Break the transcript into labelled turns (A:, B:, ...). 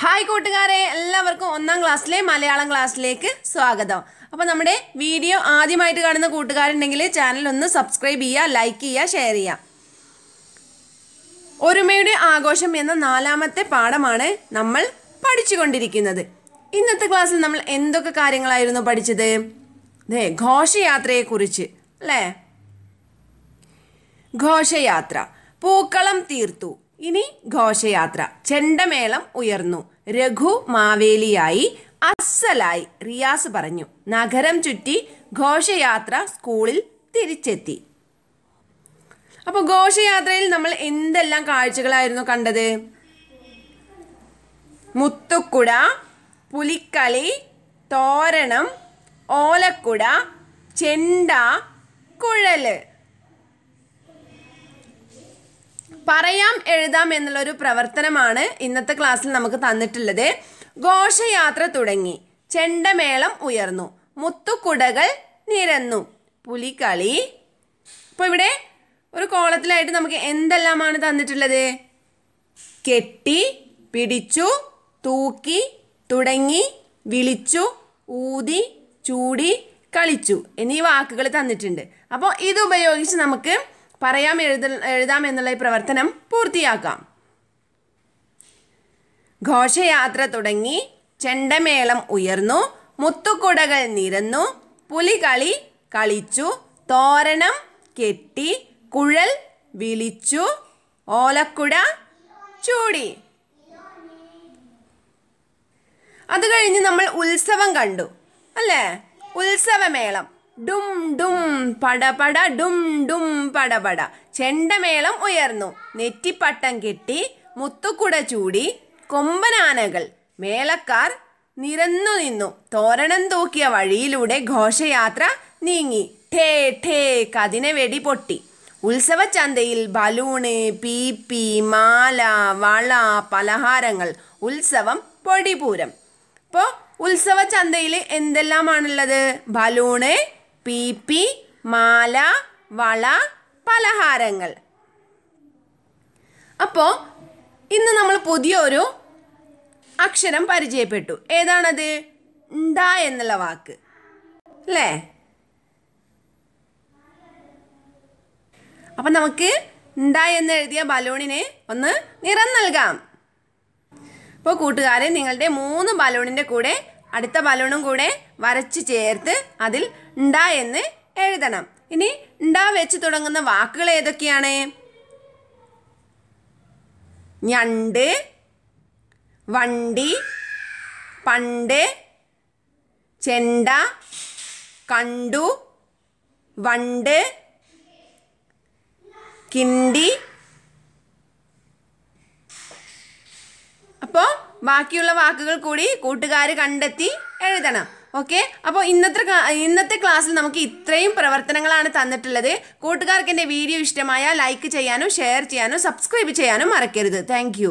A: hi കൂട്ടുകാരെ എല്ലാവർക്കും ഒന്നാം ക്ലാസ്സിലെ മലയാളം ക്ലാസ്സിലേക്ക് സ്വാഗതം അപ്പോൾ നമ്മുടെ വീഡിയോ ആദ്യമായിട്ട് കാണുന്ന കൂട്ടുകാരുണ്ടെങ്കിൽ ചാനൽ ഒന്ന് സബ്സ്ക്രൈബ് ചെയ്യുക ലൈക്ക് ചെയ്യുക ഷെയർ ചെയ്യുക ഒരുമയുടെ ആഘോഷം എന്ന നാലാമത്തെ പാഠമാണ് നമ്മൾ പഠിച്ചുകൊണ്ടിരിക്കുന്നത് ഇന്നത്തെ ക്ലാസ്സിൽ നമ്മൾ എന്തൊക്കെ കാര്യങ്ങളായിരുന്നു പഠിച്ചത് അതെ ഘോഷയാത്രയെക്കുറിച്ച് അല്ലേ ഘോഷയാത്ര പൂക്കളം തീർത്തു ഇനി ഘോഷയാത്ര ചെണ്ടമേളം ഉയർന്നു രഘു മാവേലിയായി അസലായി റിയാസ് പറഞ്ഞു നഗരം ചുറ്റി ഘോഷയാത്ര സ്കൂളിൽ തിരിച്ചെത്തി അപ്പോൾ ഘോഷയാത്രയിൽ നമ്മൾ എന്തെല്ലാം കാഴ്ചകളായിരുന്നു കണ്ടത് മുത്തുക്കുട പുലിക്കളി തോരണം ഓലക്കുട ചെണ്ട കുഴല് പറയാം എഴുതാം എന്നുള്ളൊരു പ്രവർത്തനമാണ് ഇന്നത്തെ ക്ലാസ്സിൽ നമുക്ക് തന്നിട്ടുള്ളത് ഘോഷയാത്ര തുടങ്ങി ചെണ്ടമേളം ഉയർന്നു മുത്തുകുടകൾ നിരന്നു പുലികളി ഇപ്പൊ ഇവിടെ ഒരു കോളത്തിലായിട്ട് നമുക്ക് എന്തെല്ലാമാണ് തന്നിട്ടുള്ളത് കെട്ടി പിടിച്ചു തൂക്കി തുടങ്ങി വിളിച്ചു ഊതി ചൂടി കളിച്ചു എന്നീ വാക്കുകൾ തന്നിട്ടുണ്ട് അപ്പോൾ ഇതുപയോഗിച്ച് നമുക്ക് പറയാം എഴുത എഴുതാം എന്നുള്ള ഈ പ്രവർത്തനം പൂർത്തിയാക്കാം ഘോഷയാത്ര തുടങ്ങി ചെണ്ടമേളം ഉയർന്നു മുത്തുകുടകൾ നിരന്നു പുലികളി കളിച്ചു തോരണം കെട്ടി കുഴൽ വിളിച്ചു ഓലക്കുട ചൂടി അത് കഴിഞ്ഞ് നമ്മൾ ഉത്സവം കണ്ടു അല്ലേ ഉത്സവമേളം ഡും ഡും പടപട ഡും ഡും പടപട ചെണ്ടമേളം ഉയർന്നു നെറ്റിപ്പട്ടം കെട്ടി മുത്തുക്കുട ചൂടി കൊമ്പനാനകൾ മേളക്കാർ നിരന്നു നിന്നു തോരണം തൂക്കിയ വഴിയിലൂടെ ഘോഷയാത്ര നീങ്ങി ഠേ ഠേ കതിനെ വെടി പൊട്ടി ഉത്സവച്ചന്തയിൽ ബലൂണ് പീപ്പി മാല വള പലഹാരങ്ങൾ ഉത്സവം പൊടിപൂരം ഇപ്പോൾ ഉത്സവച്ചന്തയിൽ എന്തെല്ലാമാണുള്ളത് ബലൂണ് പീപ്പി മാല വള പലഹാരങ്ങൾ അപ്പോൾ ഇന്ന് നമ്മൾ പുതിയൊരു അക്ഷരം പരിചയപ്പെട്ടു ഏതാണത് ണ്ട എന്നുള്ള വാക്ക് അല്ലേ അപ്പം നമുക്ക് ണ്ട എന്ന് എഴുതിയ ബലൂണിന് ഒന്ന് നിറം നൽകാം അപ്പോൾ കൂട്ടുകാരെ നിങ്ങളുടെ മൂന്ന് ബലൂണിൻ്റെ കൂടെ അടുത്ത ബലൂണും കൂടെ വരച്ചു ചേർത്ത് അതിൽ ണ്ട എന്ന് എഴുതണം ഇനി ണ്ട വെച്ച് തുടങ്ങുന്ന വാക്കുകൾ ഏതൊക്കെയാണ് ഞണ്ട് വണ്ടി പണ്ട് ചെണ്ട കണ്ടു വണ്ട് കിണ്ടി അപ്പോൾ ബാക്കിയുള്ള വാക്കുകൾ കൂടി കൂട്ടുകാർ കണ്ടെത്തി എഴുതണം ഓക്കെ അപ്പോൾ ഇന്നത്തെ ഇന്നത്തെ ക്ലാസ്സിൽ നമുക്ക് ഇത്രയും പ്രവർത്തനങ്ങളാണ് തന്നിട്ടുള്ളത് കൂട്ടുകാർക്ക് എൻ്റെ വീഡിയോ ഇഷ്ടമായ ലൈക്ക് ചെയ്യാനും ഷെയർ ചെയ്യാനും സബ്സ്ക്രൈബ് ചെയ്യാനും മറക്കരുത് താങ്ക്